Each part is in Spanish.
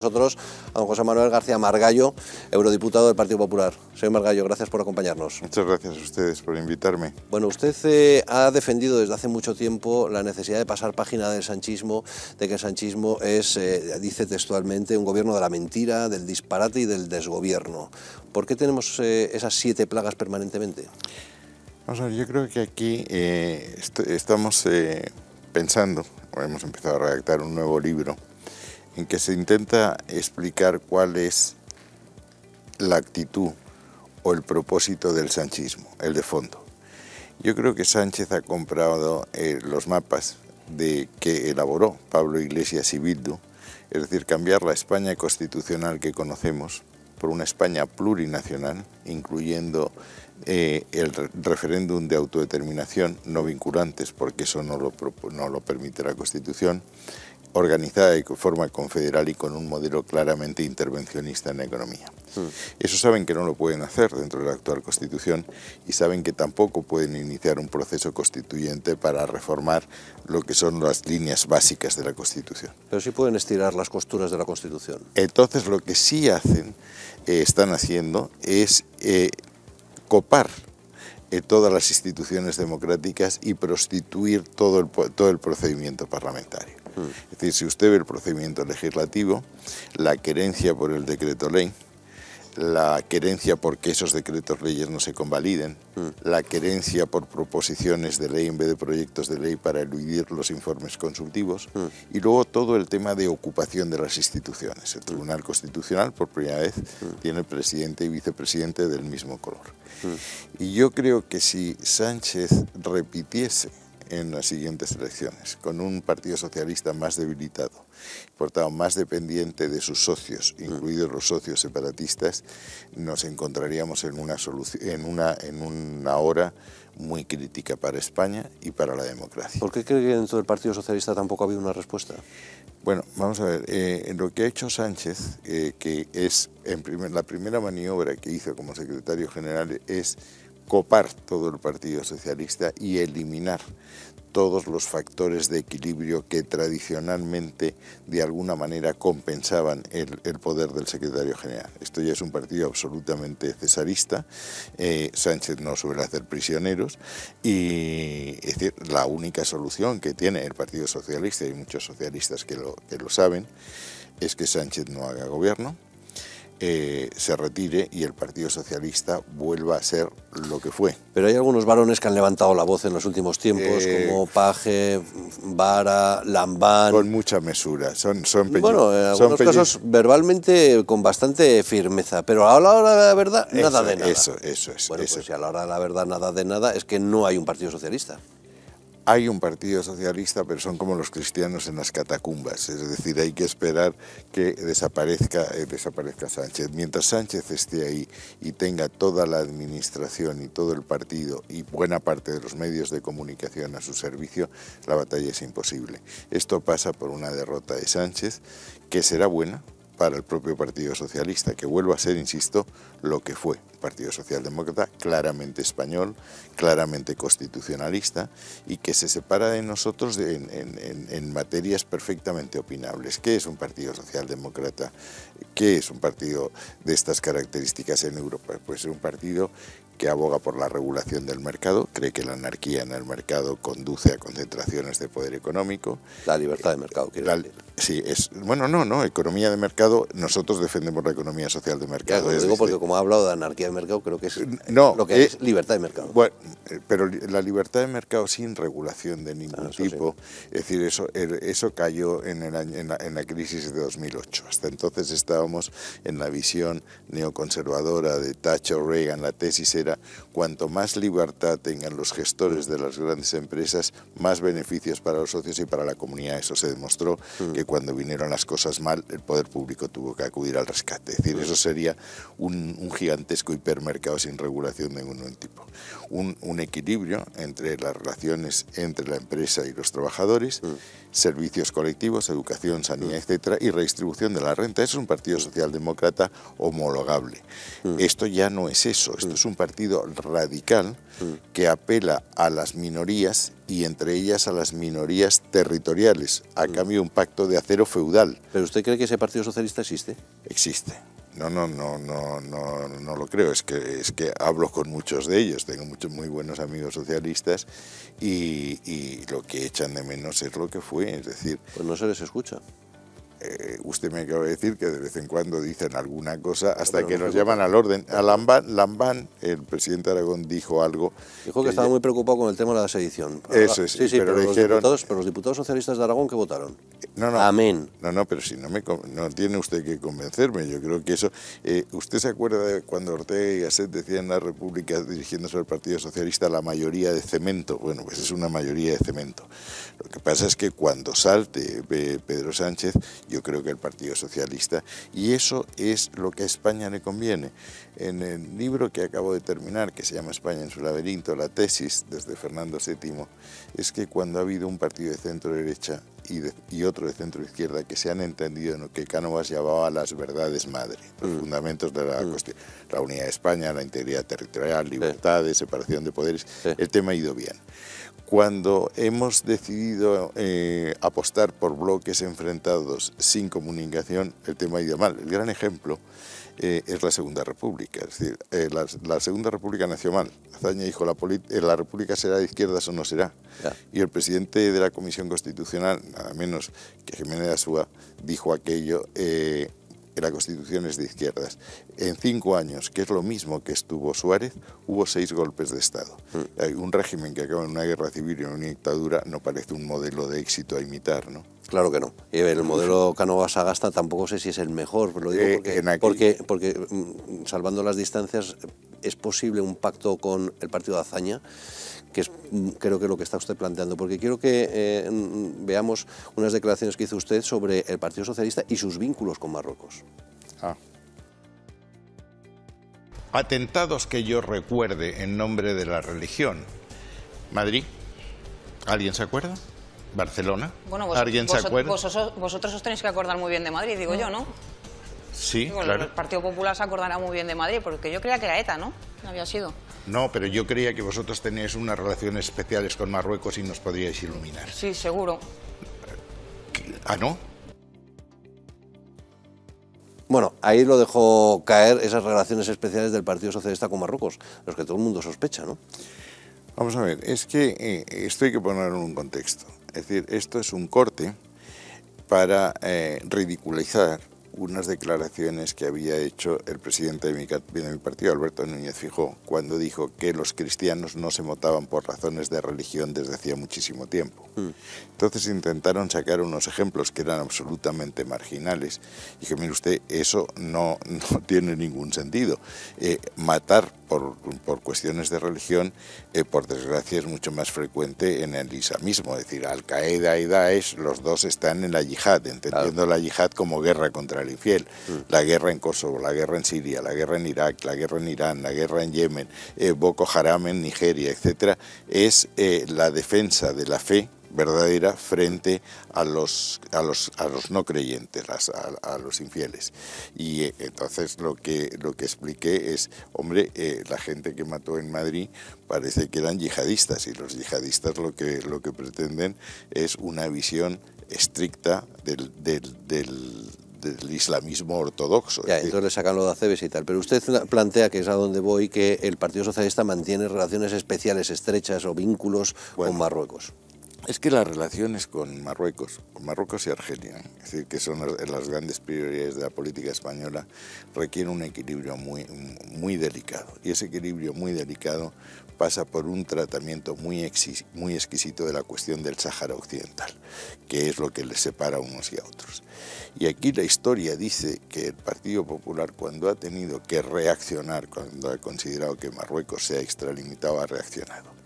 Nosotros, a don José Manuel García Margallo, eurodiputado del Partido Popular. Señor Margallo, gracias por acompañarnos. Muchas gracias a ustedes por invitarme. Bueno, usted eh, ha defendido desde hace mucho tiempo la necesidad de pasar página del sanchismo, de que el sanchismo es, eh, dice textualmente, un gobierno de la mentira, del disparate y del desgobierno. ¿Por qué tenemos eh, esas siete plagas permanentemente? Vamos a ver, yo creo que aquí estamos pensando, hemos empezado a redactar un nuevo libro en que se intenta explicar cuál es la actitud o el propósito del sanchismo, el de fondo. Yo creo que Sánchez ha comprado eh, los mapas de que elaboró Pablo Iglesias y Bildu, es decir, cambiar la España constitucional que conocemos por una España plurinacional, incluyendo eh, el referéndum de autodeterminación no vinculantes, porque eso no lo permite la Constitución, organizada de forma confederal y con un modelo claramente intervencionista en la economía. Hmm. Eso saben que no lo pueden hacer dentro de la actual Constitución y saben que tampoco pueden iniciar un proceso constituyente para reformar lo que son las líneas básicas de la Constitución. Pero sí pueden estirar las costuras de la Constitución. Entonces lo que sí hacen, eh, están haciendo, es eh, copar eh, todas las instituciones democráticas y prostituir todo el, todo el procedimiento parlamentario. Mm. Es decir, si usted ve el procedimiento legislativo, la querencia por el decreto ley, la querencia por que esos decretos leyes no se convaliden, hmm. la querencia por proposiciones de ley en vez de proyectos de ley para eludir los informes consultivos hmm. y luego todo el tema de ocupación de las instituciones. El Tribunal Constitucional por primera vez hmm. tiene presidente y vicepresidente del mismo color. Y yo creo que si Sánchez repitiese en las siguientes elecciones, con un Partido Socialista más debilitado, portado más dependiente de sus socios, mm. incluidos los socios separatistas, nos encontraríamos en una, en en una hora muy crítica para España y para la democracia. ¿Por qué cree que dentro del Partido Socialista tampoco ha habido una respuesta? Bueno, vamos a ver, eh, lo que ha hecho Sánchez, eh, que es en la primera maniobra que hizo como secretario general, es copar todo el Partido Socialista y eliminar todos los factores de equilibrio que tradicionalmente de alguna manera compensaban el, poder del secretario general. Esto ya es un partido absolutamente cesarista, eh, Sánchez no suele hacer prisioneros y es decir, la única solución que tiene el Partido Socialista, y hay muchos socialistas que lo, que lo saben, es que Sánchez no haga gobierno eh, se retire y el Partido Socialista vuelva a ser lo que fue. Pero hay algunos varones que han levantado la voz en los últimos tiempos, eh, como Paje, Vara, Lambán. Con mucha mesura, son, son Bueno, en algunos casos verbalmente con bastante firmeza, pero a la hora de la verdad, nada de nada. Eso, eso es. Bueno, pues si a la hora de la verdad, nada de nada, es que no hay un Partido Socialista hay un partido socialista, pero son como los cristianos en las catacumbas, es decir, hay que esperar que desaparezca, eh, desaparezca Sánchez. Mientras Sánchez esté ahí y tenga toda la administración y todo el partido y buena parte de los medios de comunicación a su servicio, la batalla es imposible. Esto pasa por una derrota de Sánchez, que será buena, para el propio Partido Socialista, que vuelva a ser, insisto, lo que fue Partido Socialdemócrata, claramente español, claramente constitucionalista, y que se separa de nosotros en, en, materias perfectamente opinables. ¿Qué es un Partido Socialdemócrata? ¿Qué es un partido de estas características en Europa? Pues es un partido que aboga por la regulación del mercado, cree que la anarquía en el mercado conduce a concentraciones de poder económico. La libertad de mercado, quiere decir. Sí, es, bueno, no, no, economía de mercado, nosotros defendemos la economía social de mercado. digo porque como ha hablado de anarquía de mercado, creo que es no, lo que es, eh, libertad de mercado. Bueno, eh, pero la libertad de mercado sin regulación de ningún ah, tipo, es decir, eso, er, eso cayó en, en, la, crisis de 2008. Hasta entonces estábamos en la visión neoconservadora de Thatcher Reagan, la tesis era cuanto más libertad tengan los gestores de las grandes empresas, más beneficios para los socios y para la comunidad. Eso se demostró mm. que cuando vinieron las cosas mal, el poder público tuvo que acudir al rescate. Es decir, mm. eso sería un, gigantesco hipermercado sin regulación de ningún tipo. Un, equilibrio entre las relaciones entre la empresa y los trabajadores. Mm servicios colectivos, educación, sanidad, mm. etcétera, y redistribución de la renta. Es un partido socialdemócrata homologable. Mm. Esto ya no es eso, esto mm. es un partido radical que apela a las minorías y entre ellas a las minorías territoriales, a cambio de un pacto de acero feudal. ¿Pero usted cree que ese Partido Socialista existe? Existe. No, no, no, no, no, lo creo. Es que, es que hablo con muchos de ellos, tengo muchos muy buenos amigos socialistas y, y lo que echan de menos es lo que fue. Es decir. Pues no se les escucha. Eh, usted me acaba de decir que de vez en cuando dicen alguna cosa hasta que nos llaman al orden. A Lambán, el presidente de Aragón, dijo algo. Dijo que, estaba muy preocupado con el tema de la sedición. Eso es, sí, sí, pero, los dijeron... diputados, pero, los diputados, socialistas de Aragón que votaron. No, no. Amén. No, no, pero si no, me, no tiene usted que convencerme. Yo creo que eso. Eh, ¿Usted se acuerda de cuando Ortega y Gasset decían en la República, dirigiéndose al Partido Socialista, la mayoría de cemento? Bueno, pues es una mayoría de cemento. Lo que pasa es que cuando salte eh, Pedro Sánchez, yo creo que el Partido Socialista, y eso es lo que a España le conviene. En el libro que acabo de terminar, que se llama España en su laberinto, la tesis desde Fernando VII, es que cuando ha habido un partido de centro derecha y, otro de centro izquierda que se han entendido en lo que Cánovas llamaba las verdades madre, los mm. fundamentos de mm. la unidad de España, la integridad territorial, libertades, separación de poderes, el tema ha ido bien cuando hemos decidido eh, apostar por bloques enfrentados sin comunicación, el tema ha ido mal. El gran ejemplo eh, es la Segunda República. Es decir, eh, la, Segunda República nació mal. Azaña dijo, la, República será de izquierdas o no será. Y el presidente de la Comisión Constitucional, nada menos que Jiménez Asúa, dijo aquello la Constitución es de izquierdas. En cinco años, que es lo mismo que estuvo Suárez, hubo seis golpes de Estado. Mm. Eh, un régimen que acaba en una guerra civil y en una dictadura no parece un modelo de éxito a imitar, ¿no? Claro que no. Eh, el modelo Canovas Agasta tampoco sé si es el mejor, pero lo digo eh, porque, porque, mm, salvando las distancias es posible un pacto con el partido de Azaña que es mm, creo que lo que está usted planteando, porque quiero que eh, mm, veamos unas declaraciones que hizo usted sobre el Partido Socialista y sus vínculos con Marruecos. Ah. Atentados que yo recuerde en nombre de la religión. Madrid, ¿alguien se acuerda? Barcelona. Bueno, ¿Alguien se acuerda? vosotros os tenéis que acordar muy bien de Madrid, digo yo, ¿no? Sí, claro. El Partido Popular se acordará muy bien de Madrid, porque yo creía que era ETA, ¿no? No había sido. No, pero yo creía que vosotros tenéis unas relaciones especiales con Marruecos y nos podríais iluminar. Sí, seguro. ¿Ah, no? Bueno, ahí lo dejó caer esas relaciones especiales del Partido Socialista con Marruecos, los que todo el mundo sospecha, ¿no? Vamos a ver, es que eh, esto hay que ponerlo en un contexto. Es decir, esto es un corte para eh, ridiculizar unas declaraciones que había hecho el presidente de mi, partido, Alberto Núñez Fijó, cuando dijo que los cristianos no se motaban por razones de religión desde hacía muchísimo tiempo. Mm. Entonces intentaron sacar unos ejemplos que eran absolutamente marginales. Y mire usted, eso no, tiene ningún sentido. Eh, matar por, cuestiones de religión, eh, por desgracia es mucho más frecuente en el islamismo. Es decir, Al-Qaeda y Daesh, los dos están en la yihad, entendiendo la yihad como guerra contra el infiel. Mm. La guerra en Kosovo, la guerra en Siria, la guerra en Irak, la guerra en Irán, la guerra en Yemen, eh, Boko Haram en Nigeria, etcétera, es eh, la defensa de la fe verdadera frente a los, a los, a los no creyentes, a, los infieles. Y eh, entonces lo que, lo que expliqué es, hombre, eh, la gente que mató en Madrid parece que eran yihadistas y los yihadistas lo que, lo que pretenden es una visión estricta del, del, islamismo ortodoxo. Ya, entonces le sacan lo de Aceves y tal. Pero usted plantea, que es a donde voy, que el Partido Socialista mantiene relaciones especiales, estrechas o vínculos con Marruecos es que las relaciones con Marruecos, con Marruecos y Argelia, que son las grandes prioridades de la política española, requieren un equilibrio muy, muy delicado. Y ese equilibrio muy delicado pasa por un tratamiento muy, muy exquisito de la cuestión del Sáhara Occidental, que es lo que les separa a unos y a otros. Y aquí la historia dice que el Partido Popular, cuando ha tenido que reaccionar, cuando ha considerado que Marruecos se ha extralimitado, ha reaccionado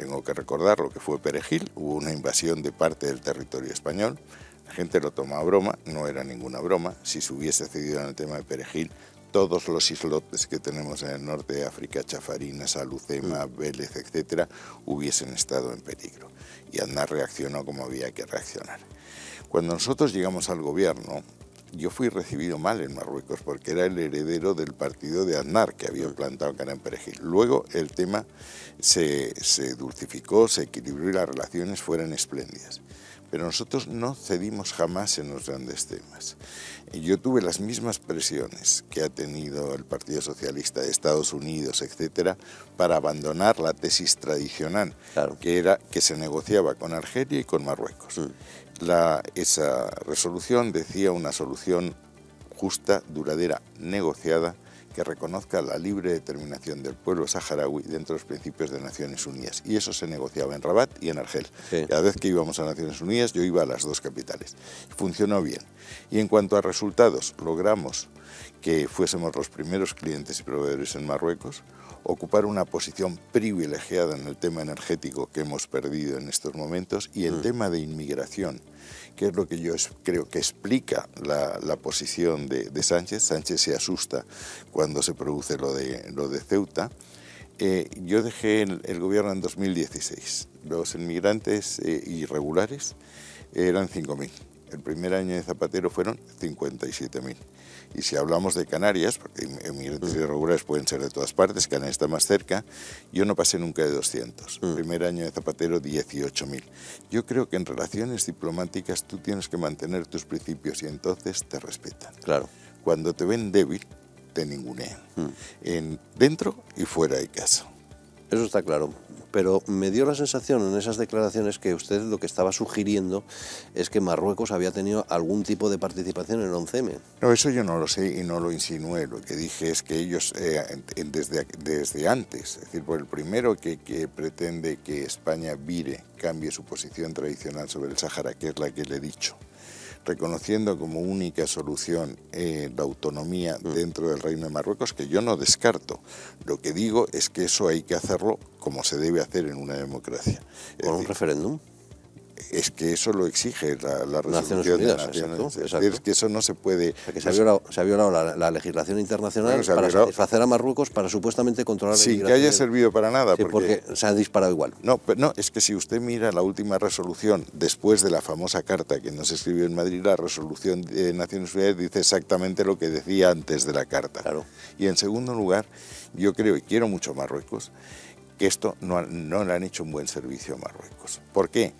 tengo que recordar lo que fue Perejil, hubo una invasión de parte del territorio español, la gente lo toma a broma, no era ninguna broma, si se hubiese cedido en el tema de Perejil, todos los islotes que tenemos en el norte de África, Chafarinas, Alucema, mm. Vélez, etc., hubiesen estado en peligro. Y Andar reaccionó como había que reaccionar. Cuando nosotros llegamos al gobierno, yo fui recibido mal en Marruecos porque era el heredero del partido de Aznar que había implantado Canán Perejil. Luego el tema se, se dulcificó, se equilibró y las relaciones fueron espléndidas. Pero nosotros no cedimos jamás en los grandes temas. Yo tuve las mismas presiones que ha tenido el Partido Socialista de Estados Unidos, etcétera, para abandonar la tesis tradicional, que era que se negociaba con Argelia y con Marruecos. esa resolución decía una solución justa, duradera, negociada, que reconozca la libre determinación del pueblo saharaui dentro de los principios de Naciones Unidas. Y eso se negociaba en Rabat y en Argel. Sí. Cada vez que íbamos a Naciones Unidas, yo iba a las dos capitales. Funcionó bien. Y en cuanto a resultados, logramos que fuésemos los primeros clientes y proveedores en Marruecos, ocupar una posición privilegiada en el tema energético que hemos perdido en estos momentos y el mm. tema de inmigración que es lo que yo creo que explica la, posición de, Sánchez. Sánchez se asusta cuando se produce lo de, Ceuta. Eh, yo dejé el, gobierno en 2016. Los inmigrantes eh, irregulares eran 5.000. El primer año de Zapatero fueron 57.000. Y si hablamos de Canarias, porque inmigrantes mm. irregulares pueden ser de todas partes, Canarias está más cerca, yo no pasé nunca de 200. El mm. primer año de Zapatero, 18.000. Yo creo que en relaciones diplomáticas tú tienes que mantener tus principios y entonces te respetan. Claro. Cuando te ven débil, te ningunean. Mm. En, dentro y fuera de caso. Eso está claro pero me dio la sensación en esas declaraciones que usted lo que estaba sugiriendo es que Marruecos había tenido algún tipo de participación en el 11M. No, eso yo no lo sé y no lo insinué. Lo que dije es que ellos eh, desde, desde antes, es decir, por el primero que, pretende que España vire, cambie su posición tradicional sobre el Sahara, que es la que le he dicho, reconociendo como única solución eh, la autonomía mm. dentro del Reino de Marruecos, que yo no descarto. Lo que digo es que eso hay que hacerlo como se debe hacer en una democracia. ¿Con un referéndum? Es que eso lo exige la, resolución de Naciones Unidas. Es que eso no se puede... se, ha violado, la, legislación internacional para a Marruecos para supuestamente controlar... Sin sí, que haya servido para nada. porque, porque, se ha disparado igual. No, pero no, es que si usted mira la última resolución, después de la famosa carta que nos escribió en Madrid, la resolución de Naciones Unidas dice exactamente lo que decía antes de la carta. Claro. Y en segundo lugar, yo creo y quiero mucho Marruecos, ...que esto no, no, le han hecho un buen servicio a Marruecos. ¿Por qué?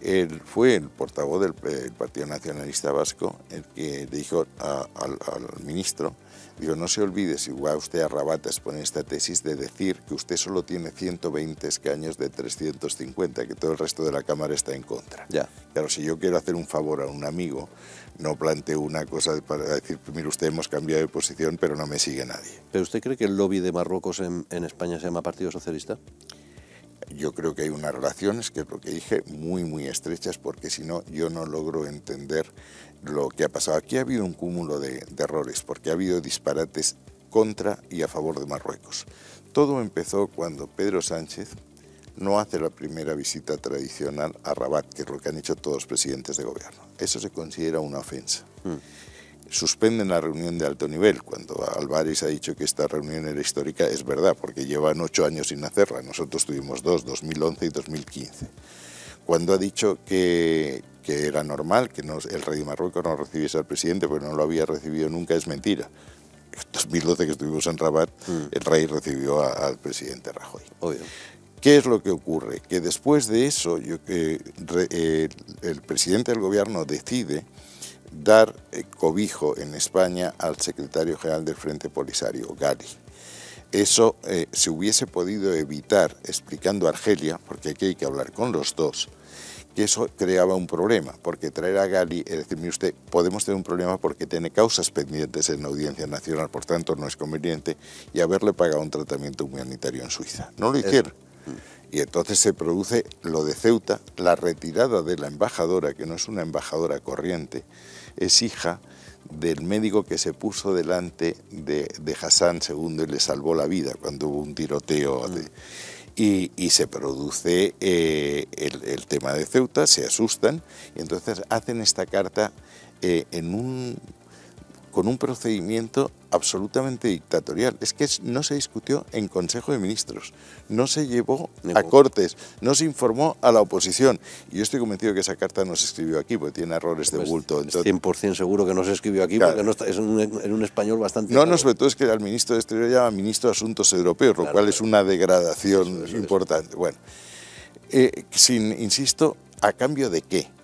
Él fue el portavoz del Partido Nacionalista Vasco el que dijo al, ministro, digo, no se olvide si va usted a Rabat a exponer esta tesis de decir que usted solo tiene 120 escaños de 350, que todo el resto de la Cámara está en contra. Ya. Claro, si yo quiero hacer un favor a un amigo, no planteo una cosa para decir, mire usted, hemos cambiado de posición, pero no me sigue nadie. ¿Pero usted cree que el lobby de Marruecos en, España se llama Partido Socialista? Yo creo que hay unas relaciones, que es lo que dije, muy, muy estrechas, porque si no, yo no logro entender lo que ha pasado. Aquí ha habido un cúmulo de errores, porque ha habido disparates contra y a favor de Marruecos. Todo empezó cuando Pedro Sánchez no hace la primera visita tradicional a Rabat, que es lo que han hecho todos los presidentes de gobierno. Eso se considera una ofensa. Mm. Suspenden la reunión de alto nivel. Cuando Álvarez ha dicho que esta reunión era histórica, es verdad, porque llevan ocho años sin hacerla. Nosotros tuvimos dos, 2011 y 2015. Cuando ha dicho que, era normal que el rey de Marruecos no recibiese al presidente, pero pues no lo había recibido nunca, es mentira. 2012 que estuvimos en Rabat, mm. el rey recibió al presidente Rajoy. Obvio. ¿Qué es lo que ocurre? Que después de eso eh, eh, el presidente del gobierno decide dar eh, cobijo en España al secretario general del Frente Polisario, Gali. Eso se hubiese podido evitar explicando a Argelia, porque aquí hay que hablar con los dos, que eso creaba un problema, porque traer a Gali, es decir, usted, podemos tener un problema porque tiene causas pendientes en la Audiencia Nacional, por tanto no es conveniente, y haberle pagado un tratamiento humanitario en Suiza. No lo hicieron. Y entonces se produce lo de Ceuta, la retirada de la embajadora, que no es una embajadora corriente, es hija del médico que se puso delante de, Hassan II y le salvó la vida cuando hubo un tiroteo. Mm. y, se produce eh, el, tema de Ceuta, se asustan y entonces hacen esta carta eh, en un con un procedimiento absolutamente dictatorial. Es que no se discutió en Consejo de Ministros, no se llevó a Cortes, no se informó a la oposición. Y yo estoy convencido que esa carta no se escribió aquí, porque tiene errores de bulto. Entonces, 100% seguro que no se escribió aquí, porque no es un, en un español bastante... No, no, sobre todo es que el ministro de Exterior llama ministro de Asuntos Europeos, lo cual es una degradación importante. Bueno, eh, sin, insisto, ¿a cambio de qué?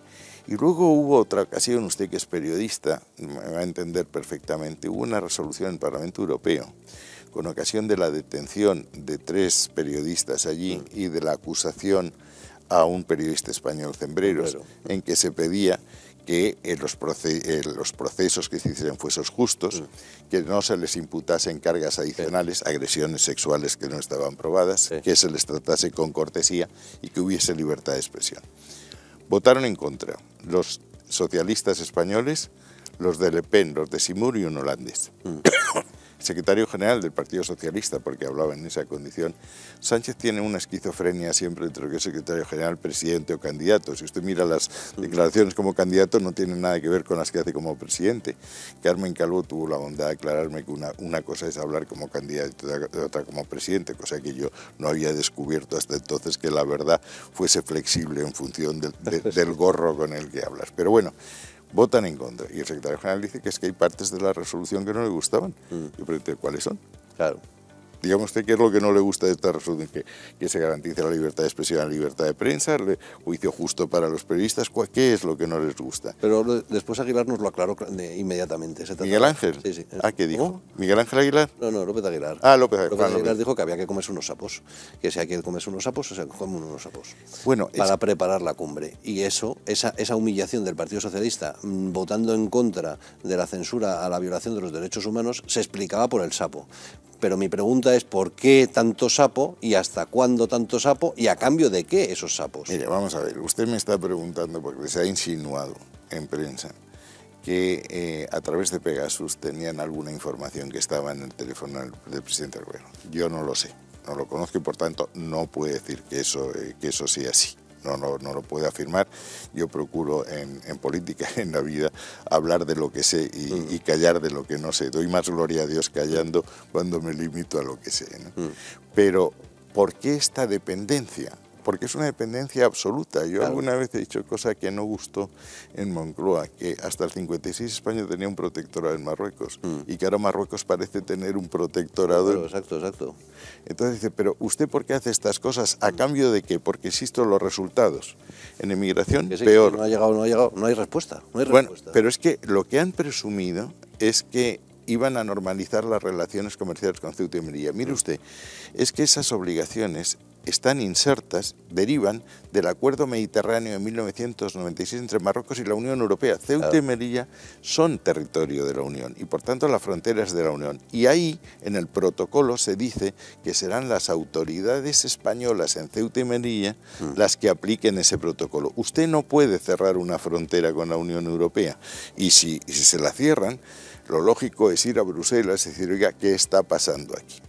Y luego hubo otra ocasión, usted que es periodista, me va a entender perfectamente, hubo una resolución en el Parlamento Europeo con ocasión de la detención de tres periodistas allí mm. y de la acusación a un periodista español, Cembreros, en que se pedía que eh, eh, los, procesos que se hicieran fuesen justos, mm. que no se les imputasen cargas adicionales, agresiones sexuales que no estaban probadas, que se les tratase con cortesía y que hubiese libertad de expresión. Votaron en contra los socialistas españoles, los de Le Pen, los de Simur y un holandés. Mm secretario general del Partido Socialista, porque hablaba en esa condición, Sánchez tiene una esquizofrenia siempre entre lo que es secretario general, presidente o candidato. Si usted mira las declaraciones como candidato, no tiene nada que ver con las que hace como presidente. Carmen Calvo tuvo la bondad de aclararme que una, cosa es hablar como candidato y otra como presidente, cosa que yo no había descubierto hasta entonces que la verdad fuese flexible en función del gorro con el que hablas. Pero bueno, votan en contra. Y el secretario general dice que es que hay partes de la resolución que no le gustaban. Mm. Yo pregunté, ¿cuáles son? Claro digamos usted qué es lo que no le gusta de esta resolución, que, se garantice la libertad de expresión, la libertad de prensa, el juicio justo para los periodistas, ¿qué es lo que no les gusta? Pero después Aguilar nos lo aclaró inmediatamente. ¿Miguel Ángel? Sí, sí. ¿Ah, qué dijo? ¿Miguel Ángel Aguilar? No, no, López Aguilar. Ah, López Aguilar. López ah, Aguilar dijo que había que comerse unos sapos, que si hay que unos sapos, o se come unos sapos. Bueno, para preparar la cumbre. Y eso, esa humillación del Partido Socialista mm, votando en contra de la censura a la violación de los derechos humanos se explicaba por el sapo pero mi pregunta es ¿por qué tanto sapo y hasta cuándo tanto sapo y a cambio de qué esos sapos? Mire, vamos a ver, usted me está preguntando porque se ha insinuado en prensa que eh, a través de Pegasus tenían alguna información que estaba en el teléfono del presidente del Yo no lo sé, no lo conozco y por tanto no puede decir que eso, eh, que eso sea así no, no, lo puede afirmar. Yo procuro en, política, en la vida, hablar de lo que sé mm. y, callar de lo que no sé. Doy más gloria a Dios callando mm. cuando me limito a lo que sé. Mm. Pero, ¿por qué esta dependencia? porque es una dependencia absoluta. Yo alguna vez he dicho cosa que no gustó en Moncloa, que hasta el 56 España tenía un protectorado en Marruecos mm. y que ahora Marruecos parece tener un protectorado. exacto, exacto. Entonces dice, pero ¿usted por qué hace estas cosas? ¿A cambio de qué? Porque existen los resultados. En emigración, es peor. No ha llegado, no ha llegado, no hay respuesta. No hay respuesta. Bueno, pero es que lo que han presumido es que iban a normalizar las relaciones comerciales con Ceuta y Melilla. Mire mm. usted, es que esas obligaciones están insertas, derivan del Acuerdo Mediterráneo de 1996 entre Marruecos y la Unión Europea. Ceuta y Melilla son territorio de la Unión y por tanto las fronteras de la Unión. Y ahí en el protocolo se dice que serán las autoridades españolas en Ceuta y Melilla mm. las que apliquen ese protocolo. Usted no puede cerrar una frontera con la Unión Europea y si, y si se la cierran, lo lógico es ir a Bruselas y decir, oiga, ¿qué está pasando aquí?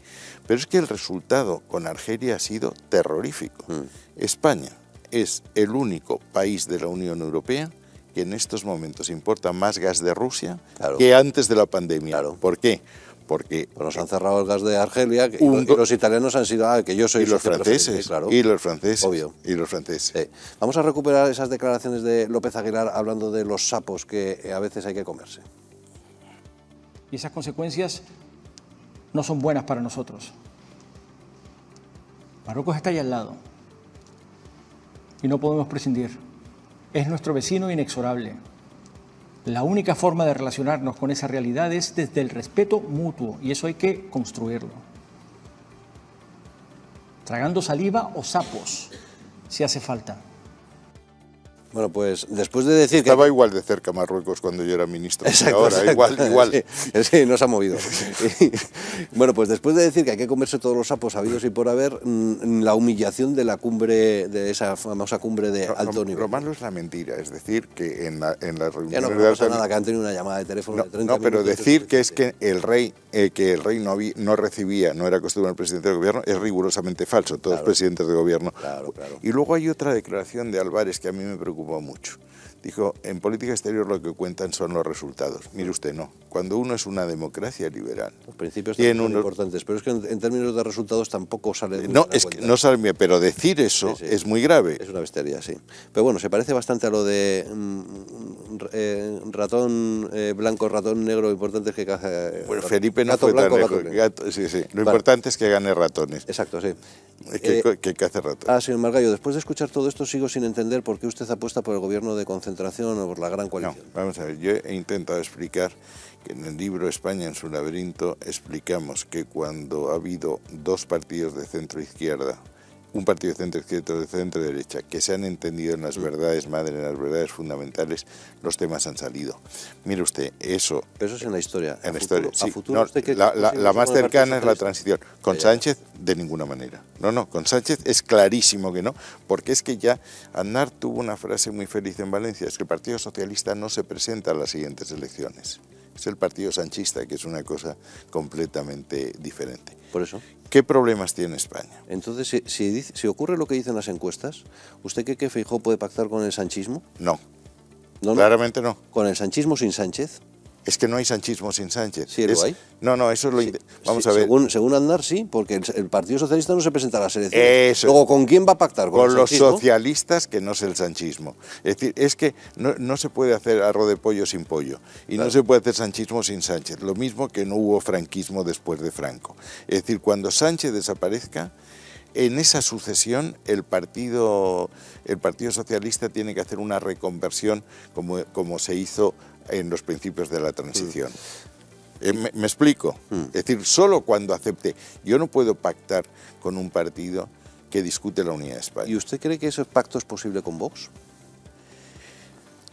Pero es que el resultado con Argelia ha sido terrorífico. Mm. España es el único país de la Unión Europea que en estos momentos importa más gas de Rusia que antes de la pandemia. ¿Por qué? Porque nos han cerrado el gas de Argelia los, italianos han sido ah, que yo soy y los franceses y los franceses obvio y los franceses vamos a recuperar esas declaraciones de López Aguilar hablando de los sapos que eh, a veces hay que comerse y esas consecuencias no son buenas para nosotros. Marruecos está ahí al lado y no podemos prescindir. Es nuestro vecino inexorable. La única forma de relacionarnos con esa realidad es desde el respeto mutuo y eso hay que construirlo. Tragando saliva o sapos, si hace falta. Bueno, pues después de decir Estaba igual de cerca Marruecos cuando yo era ministro exacto, ahora, igual, igual. Sí, no se ha movido. bueno, pues después de decir que hay que comerse todos los sapos habidos y por haber, mm, la humillación de la cumbre, de esa famosa cumbre de alto nivel. Lo es la mentira, es decir, que en la, en la reunión... Ya no pasa nada, que han tenido una llamada de teléfono no, de 30 No, pero decir que es que el rey, eh, que el rey no, no recibía, no era costumbre del presidente del gobierno, es rigurosamente falso, todos los presidentes de gobierno. Claro, claro. Y luego hay otra declaración de Álvarez que a mí me preocupa mucho. Dijo, en política exterior lo que cuentan son los resultados. Mire usted, no. Cuando uno es una democracia liberal... Los principios también son importantes, pero es que en, términos de resultados tampoco sale... No, es que no sale, pero decir eso es muy grave. Es una bestia, sí. Pero bueno, se parece bastante a lo de mm, eh, ratón eh, blanco, ratón negro, lo importante es que caza... Eh, Felipe no Lo importante es que gane ratones. Exacto, sí. Que, cace ratones. Ah, señor Margallo, después de escuchar todo esto sigo sin entender por qué usted apuesta por el gobierno de concentración o por la gran coalición. vamos a ver, yo he intentado explicar que en el libro España en su laberinto explicamos que cuando ha habido dos partidos de centro izquierda un partido de centro izquierdo, de centro derecha, que se han entendido en las mm. verdades madre, en las verdades fundamentales, los temas han salido. Mire usted, eso... eso es en la historia. En la historia, Futuro, la, más cercana es la transición. Con Sánchez, de ninguna manera. No, no, con Sánchez es clarísimo que no, porque es que ya Aznar tuvo una frase muy feliz en Valencia, es que el Partido Socialista no se presenta a las siguientes elecciones. Es pues, el Partido Sanchista, que es una cosa completamente diferente. ¿Por eso? ¿Qué problemas tiene España? Entonces, si, ocurre lo que dicen las encuestas, ¿usted cree que Feijóo puede pactar con el sanchismo? No. no Claramente no. ¿Con el sanchismo sin Sánchez? Es que no hay sanchismo sin Sánchez. Sí, lo hay. No, no, eso es lo... vamos a ver. Según, Andar, sí, porque el, Partido Socialista no se presenta a la selección. Luego, ¿con quién va a pactar? Con, los socialistas, que no es el sanchismo. Es decir, es que no, se puede hacer arroz de pollo sin pollo. Y no se puede hacer sanchismo sin Sánchez. Lo mismo que no hubo franquismo después de Franco. Es decir, cuando Sánchez desaparezca, en esa sucesión el Partido, el partido Socialista tiene que hacer una reconversión como, como se hizo en los principios de la transición. Mm. Eh, me, explico. Mm. Es decir, solo cuando acepte. Yo no puedo pactar con un partido que discute la unidad de España. ¿Y usted cree que ese pacto es posible con Vox?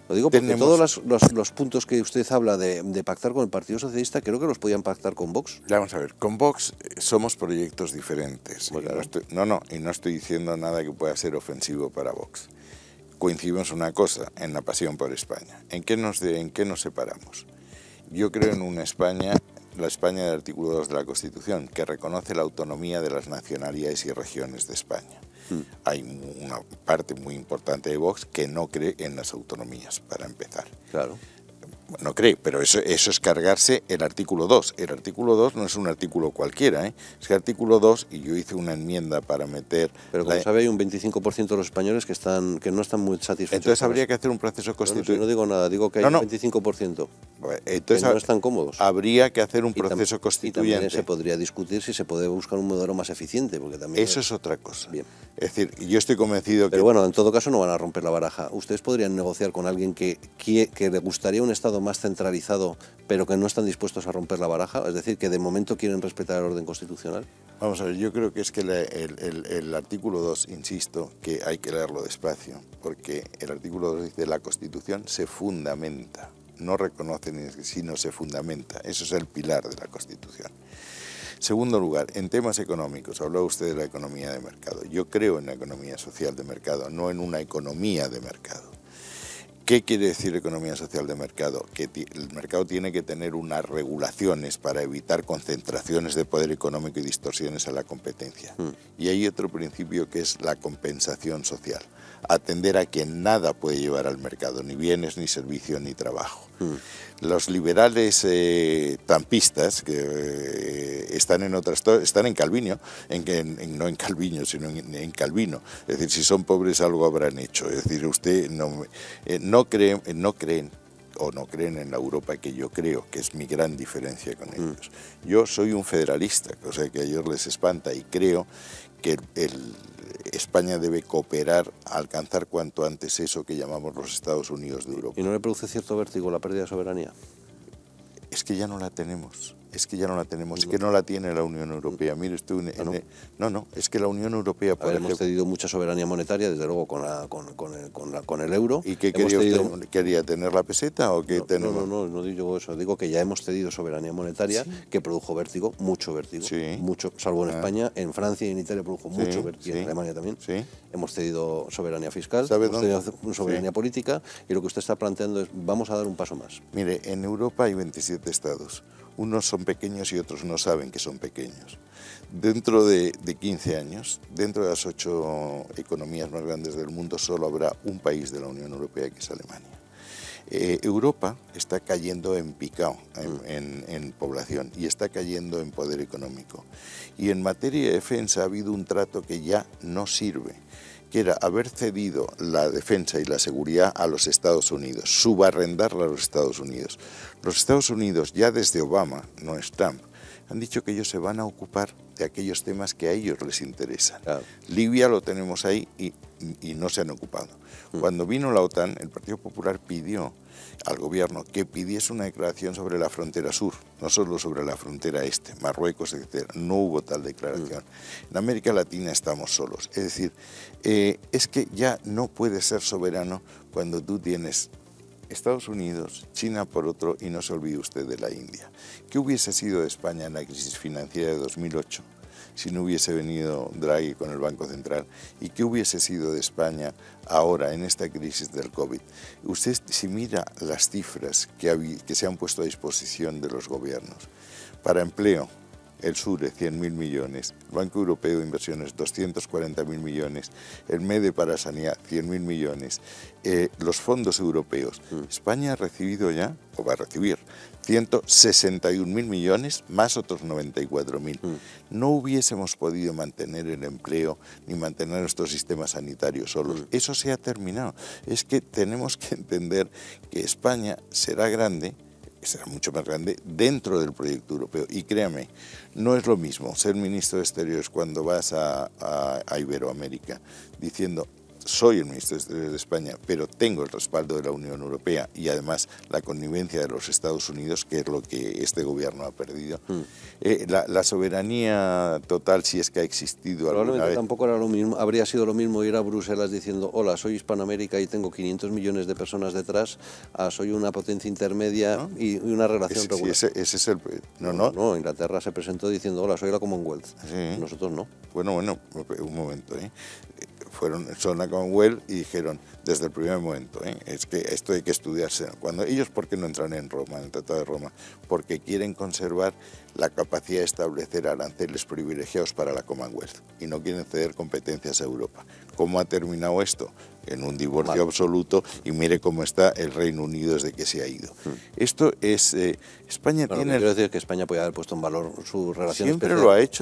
Lo digo porque todos los, puntos que usted habla de, pactar con el Partido Socialista, creo que los podían pactar con Vox. Ya, vamos a ver, con Vox eh, somos proyectos diferentes. no, no, y no estoy diciendo nada que pueda ser ofensivo para Vox coincidimos una cosa, en la pasión por España. ¿En qué nos, en qué nos separamos? Yo creo en una España, la España del artículo 2 de la Constitución, que reconoce la autonomía de las nacionalidades y regiones de España. Hmm. Hay una parte muy importante de Vox que no cree en las autonomías, para empezar. Claro no cree, pero eso, eso es cargarse el artículo 2. El artículo 2 no es un artículo cualquiera, ¿eh? es que el artículo 2, y yo hice una enmienda para meter... Pero como sabe, hay un 25% de los españoles que, están, que no están muy satisfechos. Entonces habría que hacer un proceso constituyente. No, no, digo nada, digo que hay un 25%. Entonces, no están cómodos. Habría que hacer un proceso constitucional constituyente. Y también se podría discutir si se puede buscar un modelo más eficiente, porque también... Eso es otra cosa. Bien. Es decir, yo estoy convencido que... Pero bueno, en todo caso no van a romper la baraja. Ustedes podrían negociar con alguien que, que, que le gustaría un Estado más centralizado, pero que no están dispuestos a romper la baraja? Es decir, que de momento quieren respetar el orden constitucional. Vamos a ver, yo creo que es que el, artículo 2, insisto, que hay que leerlo despacio, porque el artículo 2 dice la Constitución se fundamenta, no reconoce ni no se fundamenta. Eso es el pilar de la Constitución. Segundo lugar, en temas económicos, hablaba usted de la economía de mercado. Yo creo en la economía social de mercado, no en una economía de mercado. ¿Qué quiere decir economía social de mercado? Que el mercado tiene que tener unas regulaciones para evitar concentraciones de poder económico y distorsiones a la competencia. Mm. Y hay otro principio que es la compensación social atender a que nada puede llevar al mercado, ni bienes, ni servicios, ni trabajo. Mm. Los liberales eh, tampistas que eh, están en otras están en Calvino, en, en, no en Calviño, sino en, Calvino. Es decir, si son pobres algo habrán hecho. Es decir, usted no, eh, no, cree, no creen o no creen en la Europa que yo creo, que es mi gran diferencia con mm. ellos. Yo soy un federalista, sea que a ellos les espanta y creo que el, España debe cooperar a alcanzar cuanto antes eso que llamamos los Estados Unidos de Europa. ¿Y no le produce cierto vértigo la pérdida de soberanía? Es que ya no la tenemos es que ya no la tenemos, es que no la tiene la Unión Europea. Mire, no, no, es que la Unión Europea... Puede hemos cedido mucha soberanía monetaria, desde luego, con, la, el, la, con el euro. ¿Y qué quería, tener la peseta o qué no, No, no, no, no, digo eso, digo que ya hemos cedido soberanía monetaria, que produjo vértigo, mucho vértigo, mucho, salvo en ah. España, en Francia y en Italia produjo mucho vértigo, en Alemania también. Hemos cedido soberanía fiscal, hemos cedido soberanía política, y lo que usted está planteando es, vamos a dar un paso más. Mire, en Europa hay 27 estados unos son pequeños y otros no saben que son pequeños. Dentro de, 15 años, dentro de las ocho economías más grandes del mundo, solo habrá un país de la Unión Europea que es Alemania. Eh, Europa está cayendo en picado mm. en, población y está cayendo en poder económico. Y en materia de defensa ha habido un trato que ya no sirve, que era haber cedido la defensa y la seguridad a los Estados Unidos, subarrendarla a los Estados Unidos. Los Estados Unidos ya desde Obama, no están han dicho que ellos se van a ocupar de aquellos temas que a ellos les interesan. Libia lo tenemos ahí y, no se han ocupado. Mm. Cuando vino la OTAN, el Partido Popular pidió al gobierno que pidiese una declaración sobre la frontera sur, no solo sobre la frontera este, Marruecos, etc. No hubo tal declaración. Mm. En América Latina estamos solos. Es decir, eh, es que ya no puedes ser soberano cuando tú tienes Estados Unidos, China por otro y no se olvide usted de la India. ¿Qué hubiese sido de España en la crisis financiera de 2008 si no hubiese venido Draghi con el Banco Central? ¿Y qué hubiese sido de España ahora en esta crisis del COVID? Usted si mira las cifras que, que se han puesto a disposición de los gobiernos para empleo, el SURE 100.000 millones, el Banco Europeo de Inversiones 240.000 millones, el MEDE e para Sanidad 100.000 millones, eh, los fondos europeos. Mm. España ha recibido ya, o va a recibir, 161.000 millones más otros 94.000. Mm. No hubiésemos podido mantener el empleo ni mantener nuestro sistema sanitario solos. Mm. Eso se ha terminado. Es que tenemos que entender que España será grande que será mucho más grande, dentro del proyecto europeo. Y créame, no es lo mismo ser ministro de Exteriores cuando vas a, a Iberoamérica diciendo soy el ministro de España, pero tengo el respaldo de la Unión Europea y además la connivencia de los Estados Unidos, que es lo que este gobierno ha perdido. Mm. Eh, la, soberanía total, si es que ha existido alguna vez. tampoco era lo mismo, habría sido lo mismo ir a Bruselas diciendo, hola, soy Hispanoamérica y tengo 500 millones de personas detrás, ah, soy una potencia intermedia ah. y, una relación ese, es el... No, no, no. Inglaterra se presentó diciendo, hola, soy la Commonwealth. Nosotros no. Bueno, bueno, un momento. ¿eh? fueron son a Commonwealth y dijeron desde el primer momento, ¿eh? es que esto hay que estudiarse. Cuando ellos, ¿por qué no entran en Roma, en el Tratado de Roma? Porque quieren conservar la capacidad de establecer aranceles privilegiados para la Commonwealth y no quieren ceder competencias a Europa. ¿Cómo ha terminado esto? En un divorcio absoluto y mire cómo está el Reino Unido desde que se ha ido. Hmm. Esto es... Eh, España tiene... Quiero decir que España puede haber puesto en valor su relación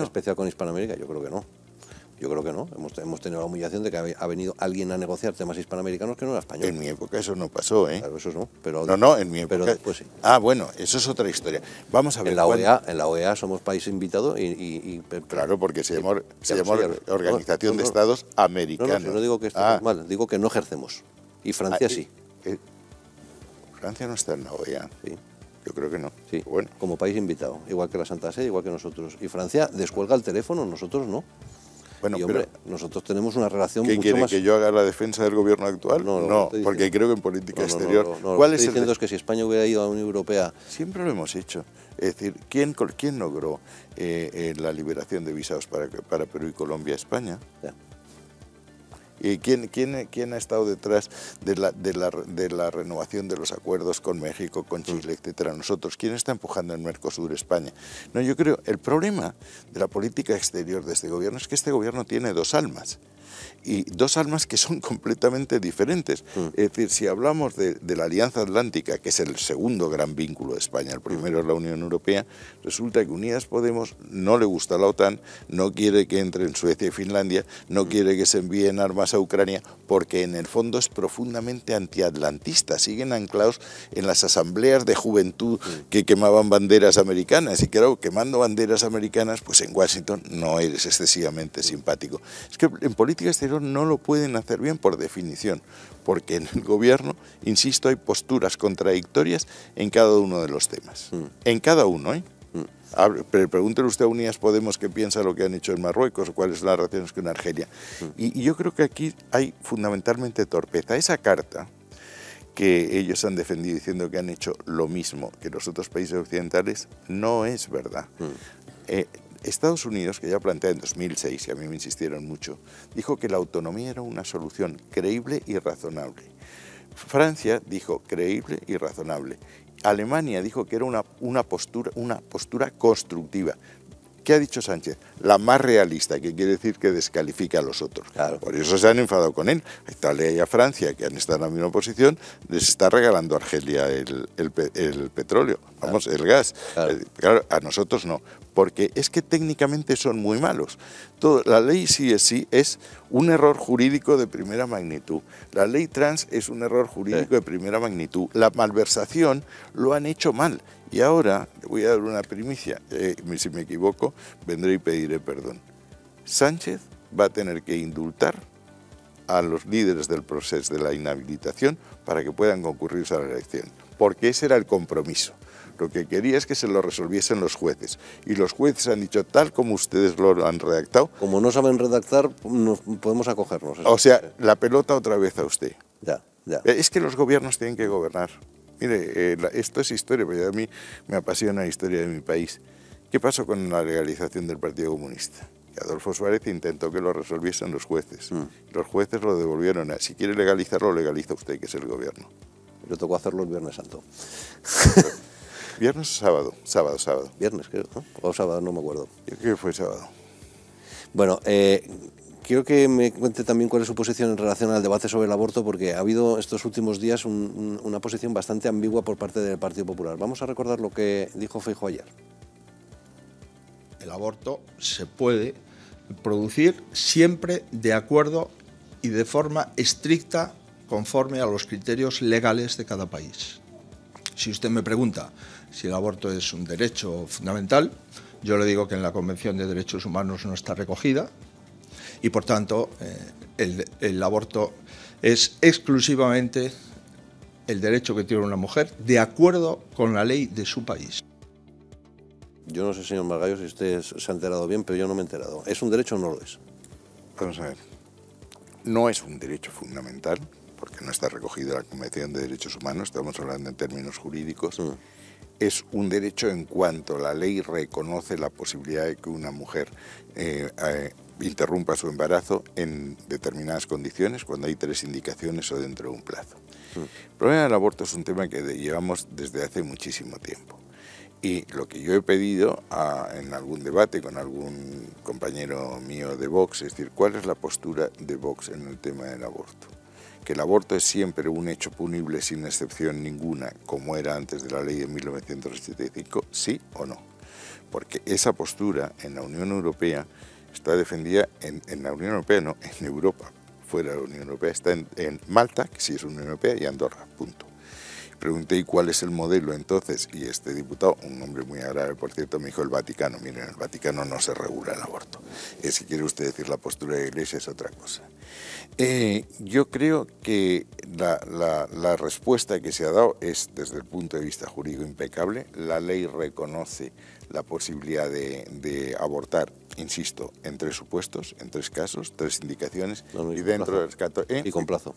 especial con Hispanoamérica, yo creo que no. Yo creo que no. Hemos, tenido la humillación de que ha venido alguien a negociar temas hispanoamericanos que no era español. En mi época eso no pasó, ¿eh? Claro, eso no. Pero, no, no, en mi época. pues, sí. Ah, bueno, eso es otra historia. Vamos a ver. E en la OEA, en la OEA somos país invitado y. claro, porque se llama Organización de Estados Americanos. No, no, digo que ah. mal, digo que no ejercemos. Y Francia ah, sí. Francia no está en la OEA. Sí. Yo creo que no. Sí, bueno. como país invitado, igual que la Santa Sede, igual que nosotros. Y Francia descuelga el teléfono, nosotros no. Bueno, nosotros tenemos una relación ¿Qué ¿Quién quiere, que yo haga la defensa del gobierno actual? No, no, porque creo que en política exterior... ¿Cuál es diciendo es que si España hubiera ido a la Unión Europea... Siempre lo hemos hecho. Es decir, ¿quién, quién logró eh, la liberación de visados para, Perú y Colombia España? Eh, ¿Quién, quién, ha estado detrás de la, de, la, de la, renovación de los acuerdos con México, con mm. Chile, etcétera? Nosotros, ¿quién está empujando el Mercosur España? No, yo creo, el problema de la política exterior de este gobierno es que este gobierno tiene dos almas y dos armas que son completamente diferentes. Mm. Es decir, si hablamos de, la Alianza Atlántica, que es el segundo gran vínculo de España, el primero mm. es la Unión Europea, resulta que Unidas Podemos no le gusta la OTAN, no quiere que entren Suecia y Finlandia, no mm. quiere que se envíen armas a Ucrania, porque en el fondo es profundamente antiatlantista, siguen anclados en las asambleas de juventud que quemaban banderas americanas, y claro, quemando banderas americanas, pues en Washington no eres excesivamente simpático. Es que en política exterior no lo pueden hacer bien por definición, porque en el gobierno, insisto, hay posturas contradictorias en cada uno de los temas. Mm. En cada uno, ¿eh? Mm. Pregúntele usted a Unidas Podemos qué piensa lo que han hecho en Marruecos o cuáles son las relaciones con Argelia. Mm. Y, yo creo que aquí hay fundamentalmente torpeza. Esa carta que ellos han defendido diciendo que han hecho lo mismo que los otros países occidentales no es verdad. Eh, Estados Unidos, que ya plantea en 2006, y a mí me insistieron mucho, dijo que la autonomía era una solución creíble y razonable. Francia dijo creíble y razonable. Alemania dijo que era una, una postura constructiva. ¿Qué ha dicho Sánchez? La más realista, que quiere decir que descalifica a los otros. Por eso se han enfadado con él. A Italia y a Francia, que han estado en la misma posición, les está regalando a Argelia el, petróleo, vamos, el gas. Eh, claro. a nosotros no, porque es que técnicamente son muy malos. la ley sí es un error jurídico de primera magnitud. La ley trans es un error jurídico de primera magnitud. La malversación lo han hecho mal y ahora le voy a dar una primicia, eh, si me equivoco, vendré y pediré perdón. Sánchez va a tener que indultar a los líderes del proceso de la inhabilitación para que puedan concurrir a la elección, porque ese era el compromiso. Lo que quería es que se lo resolviesen los jueces. Y los jueces han dicho, tal como ustedes lo han redactado... Como no saben redactar, no podemos acogernos. O sea, la pelota otra vez a usted. Ya, ya. Es que los gobiernos tienen que gobernar. Mire, eh, esto es historia, pero a mí me apasiona la historia de mi país. ¿Qué pasó con la legalización del Partido Comunista? Adolfo Suárez intentó que lo resolviesen los jueces. Mm. Los jueces lo devolvieron a, si quiere legalizarlo, legaliza usted, que es el gobierno. Lo tocó hacerlo el Viernes Santo. ¿Viernes o sábado? Sábado, sábado. Viernes, creo, O sábado, no me acuerdo. Yo creo que fue sábado. Bueno, eh, Quiero que me cuente también cuál es su posición en relación al debate sobre el aborto, porque ha habido estos últimos días una posición bastante ambigua por parte del Partido Popular. Vamos a recordar lo que dijo Feijo ayer. El aborto se puede producir siempre de acuerdo y de forma estricta conforme a los criterios legales de cada país. Si usted me pregunta si el aborto es un derecho fundamental, yo le digo que en la Convención de Derechos Humanos no está recogida, y por tanto eh, el, aborto es exclusivamente el derecho que tiene una mujer de acuerdo con la ley de su país. Yo no sé, señor Margallo, si usted se ha enterado bien, pero yo no me he enterado. ¿Es un derecho o no lo es? Vamos a ver. No es un derecho fundamental, porque no está recogido en la Convención de Derechos Humanos, estamos hablando en términos jurídicos. Mm. Es un derecho en cuanto la ley reconoce la posibilidad de que una mujer eh, eh, interrumpa su embarazo en determinadas condiciones, cuando hay tres indicaciones o dentro de un plazo. Mm. El problema del aborto es un tema que llevamos desde hace muchísimo tiempo. Y lo que yo he pedido en algún debate con algún compañero mío de Vox, es decir, ¿cuál es la postura de Vox en el tema del aborto? Que el aborto es siempre un hecho punible sin excepción ninguna, como era antes de la ley de 1975, sí o no. Porque esa postura en la Unión Europea está defendida en, la Unión Europea, no, en Europa, fuera de la Unión Europea. Está en, Malta, que sí es Unión Europea, y Andorra, punto. Pregunté, ¿y cuál es el modelo entonces? Y este diputado, un hombre muy agradable, por cierto, me dijo el Vaticano. Miren, el Vaticano no se regula el aborto. Eh, si quiere usted decir la postura de la Iglesia es otra cosa. Eh, yo creo que la, la respuesta que se ha dado es, desde el punto de vista jurídico impecable, la ley reconoce la posibilidad de, abortar, insisto, en tres supuestos, en tres casos, tres indicaciones y, dentro del Y con plazo.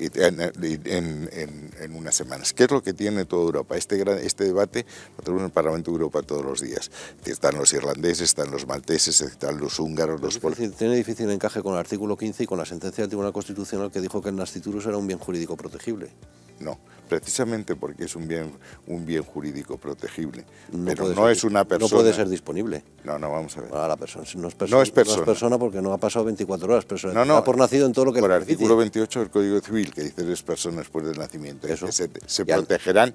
En, en, unas semanas. ¿Qué es lo que tiene toda Europa? Este, este debate lo tenemos en el Parlamento de Europa todos los días. Están los irlandeses, están los malteses, están los húngaros, los... polacos. tiene difícil encaje con el artículo 15 y con la sentencia del Tribunal Constitucional que dijo que el nasciturus era un bien jurídico protegible. No, precisamente porque es un bien, un bien jurídico protegible. pero no es una persona. No puede ser disponible. No, no, vamos a ver. No, ah, la persona, no, es persona, no es persona. porque no ha pasado 24 horas. Persona. No, no. por nacido en todo lo que Por el artículo 28 del Código Civil, que dice es persona después del nacimiento, Eso. se, protegerán.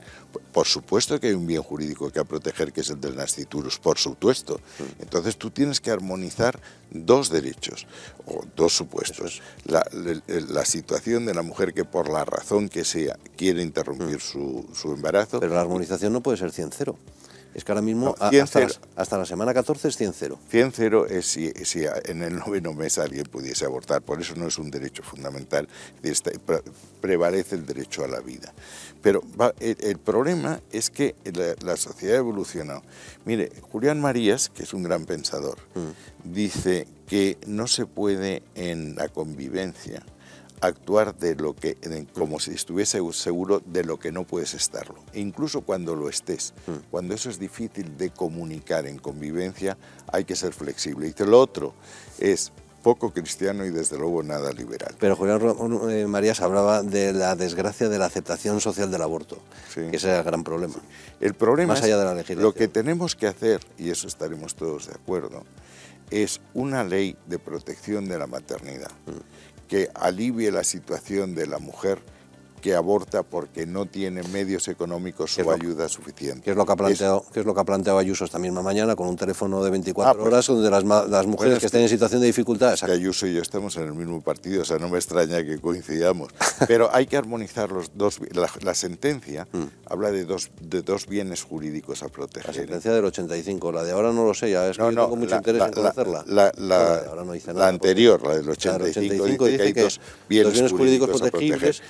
Por supuesto que hay un bien jurídico que a proteger, que es el del nasciturus, por supuesto. Mm. Entonces tú tienes que armonizar dos derechos o dos supuestos. La, la situación de la mujer que por la razón que sea quiere interrumpir mm. su, su embarazo. Pero la armonización no puede ser cien cero. Es que ahora mismo, hasta, la, semana 14 es 100-0. 100 cero es si, en el noveno mes alguien pudiese abortar, por eso no es un derecho fundamental, este, prevalece el derecho a la vida. Pero el, problema es que la, sociedad ha evolucionado. Mire, Julián Marías, que es un gran pensador, mm. dice que no se puede en la convivencia actuar de lo que, como si estuviese seguro de lo que no puedes estarlo, e incluso cuando lo estés. Mm. Cuando eso es difícil de comunicar en convivencia, hay que ser flexible. Y lo otro es poco cristiano y desde luego nada liberal. Pero Julián María eh, Marías hablaba de la desgracia de la aceptación social del aborto, que ese es el gran problema. El problema Más es allá de la legislación. lo que tenemos que hacer, y eso estaremos todos de acuerdo, es una ley de protección de la maternidad. Mm que alivie la situación de la mujer que aborta porque no tiene medios económicos o ayuda suficiente. Que es lo que ha planteado, que es lo que ha planteado Ayuso esta misma mañana con un teléfono de 24 ah, pues horas donde las, mujeres que estén en situación de dificultad. Ayuso y yo estamos en el mismo partido, o sea, no me extraña que coincidamos. Pero hay que armonizar los dos. La, sentencia mm. habla de dos, de dos bienes jurídicos a proteger. La ¿eh? sentencia del 85, la de ahora no lo sé, ya es que tengo mucho la, interés en conocerla. La, anterior, la del 85, dice, que hay dos bienes, jurídicos, jurídicos protegibles.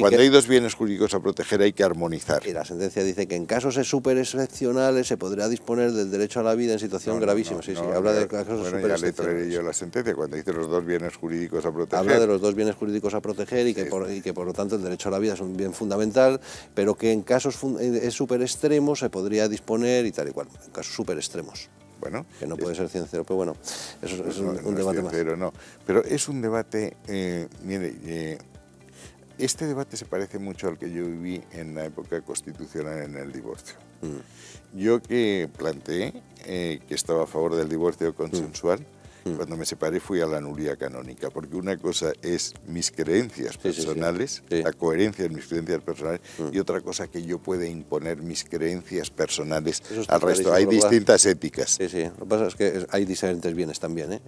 Cuando hay dos bienes jurídicos a proteger hay que armonizar. Y la sentencia dice que en casos súper excepcionales se podría disponer del derecho a la vida en situación gravísima. sí, sí, habla de casos bueno, ya le traeré yo la sentencia cuando dice los dos bienes jurídicos a proteger. Habla de los dos bienes jurídicos a proteger y que, por, por lo tanto el derecho a la vida es un bien fundamental, pero que en casos eh, súper extremos se podría disponer y tal y cual, en casos súper extremos. Bueno, que no puede ser ciencero, pero bueno, eso, es un, debate no debate es ciencero, No, pero es un debate, eh, mire, eh, este debate se parece mucho al que yo viví en la época constitucional en el divorcio. Mm. Yo que planteé eh, que estaba a favor del divorcio consensual, Mm. Cuando me separé fui a la nulidad canónica, porque una cosa es mis creencias personales, la coherencia de mis creencias personales, mm. y otra cosa que yo pueda imponer mis creencias personales al resto. Hay distintas éticas. Sí, sí. Lo que pasa es que hay diferentes bienes también. ¿eh?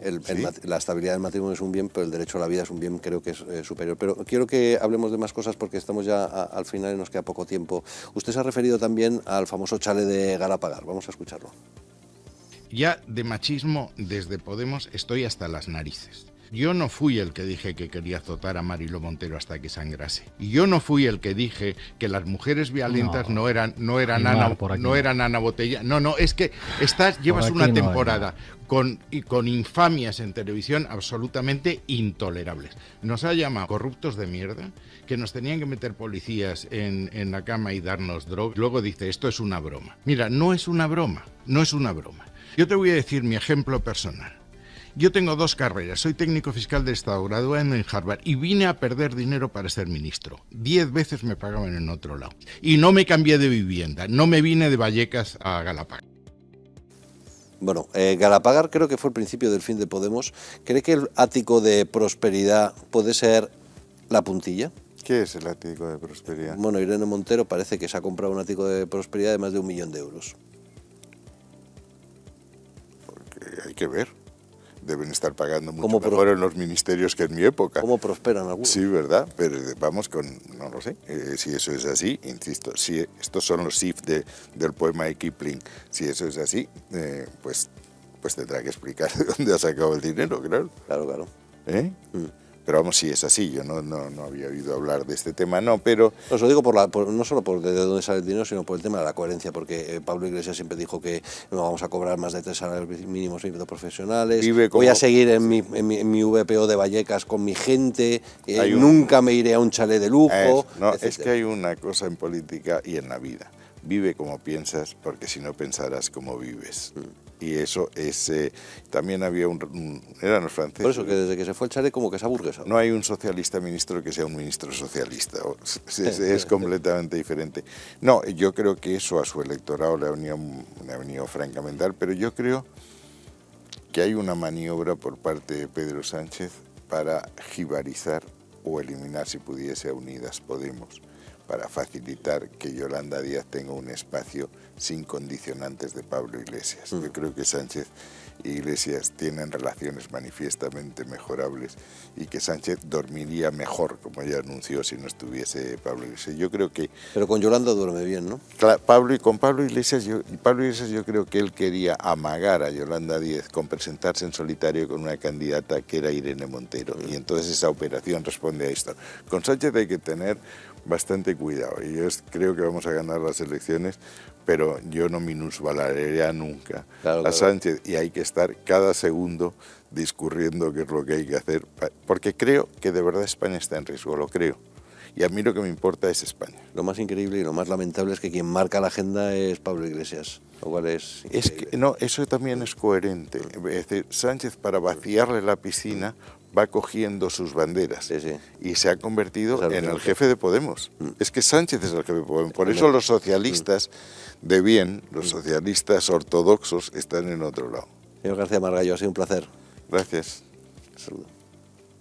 la estabilidad del matrimonio es un bien, pero el derecho a la vida es un bien creo que es eh, superior. Pero quiero que hablemos de más cosas porque estamos ya al final y nos queda poco tiempo. Usted se ha referido también al famoso chale de Galapagar. Vamos a escucharlo ya de machismo desde Podemos estoy hasta las narices. Yo no fui el que dije que quería azotar a Marilo Montero hasta que sangrase. Y yo no fui el que dije que las mujeres violentas no, eran no eran Ana, no, eran Ana Botella. No, no, es que estás llevas una temporada con, y con infamias en televisión absolutamente intolerables. Nos ha llamado corruptos de mierda, que nos tenían que meter policías en, en la cama y darnos drogas. Luego dice, esto es una broma. Mira, no es una broma, no es una broma. Yo te voy a decir mi ejemplo personal. Yo tengo dos carreras, soy técnico fiscal de Estado, graduado en Harvard y vine a perder dinero para ser ministro. Diez veces me pagaban en otro lado. Y no me cambié de vivienda, no me vine de Vallecas a Galapagar. Bueno, eh, Galapagar creo que fue el principio del fin de Podemos. ¿Cree que el ático de prosperidad puede ser la puntilla? ¿Qué es el ático de prosperidad? Bueno, Irene Montero parece que se ha comprado un ático de prosperidad de más de un millón de euros. que ver. Deben estar pagando mucho mejor en los ministerios que en mi época. ¿Cómo prosperan algunos? Sí, ¿verdad? Pero eh, vamos con, no lo sé, eh, si eso es así, insisto, si estos son los SIF de, del poema de Kipling, si eso es así, eh, pues, pues tendrá que explicar de dónde ha sacado el dinero, claro. Claro, claro. Mm pero vamos, sí es así, yo no, no, no, había oído hablar de este tema, no, pero... Os lo digo por la, no solo por de dónde sale el dinero, sino por el tema de la coherencia, porque eh, Pablo Iglesias siempre dijo que no vamos a cobrar más de tres salarios mínimos profesionales, voy a seguir en mi, VPO de Vallecas con mi gente, eh, nunca me iré a un chalet de lujo... no, es que hay una cosa en política y en la vida, vive como piensas, porque si no pensarás como vives. Mm y eso es eh, también había un, eran los franceses. Por eso que desde que se fue el chale como que se burguesa No hay un socialista ministro que sea un ministro socialista, es, completamente diferente. No, yo creo que eso a su electorado le ha venido, le francamente pero yo creo que hay una maniobra por parte de Pedro Sánchez para jibarizar o eliminar si pudiese a Unidas Podemos para facilitar que Yolanda Díaz tenga un espacio sin condicionantes de Pablo Iglesias. Yo mm. creo que Sánchez e Iglesias tienen relaciones manifiestamente mejorables y que Sánchez dormiría mejor, como ya anunció, si no estuviese Pablo Iglesias. Yo creo que... Pero con Yolanda duerme bien, ¿no? Pablo, y con Pablo Iglesias, yo, Pablo Iglesias yo creo que él quería amagar a Yolanda Díaz con presentarse en solitario con una candidata que era Irene Montero. Mm. Y entonces esa operación responde a esto. Con Sánchez hay que tener bastante cuidado. Y yo creo que vamos a ganar las elecciones, pero yo no minusvalaré nunca a Sánchez y hay que estar cada segundo discurriendo qué es lo que hay que hacer, porque creo que de verdad España está en riesgo, lo creo. Y a mí lo que me importa es España. Lo más increíble y lo más lamentable es que quien marca la agenda es Pablo Iglesias, lo cual es... es que, no, eso también es coherente. Es decir, Sánchez para vaciarle la piscina va cogiendo sus banderas y se ha convertido en el jefe de Podemos. Mm. Es que Sánchez es el jefe de Podemos. Por mm. eso los socialistas mm. de bien, los socialistas ortodoxos, están en otro lado. Señor García Margallo, ha sido un placer. Gracias. Saludos.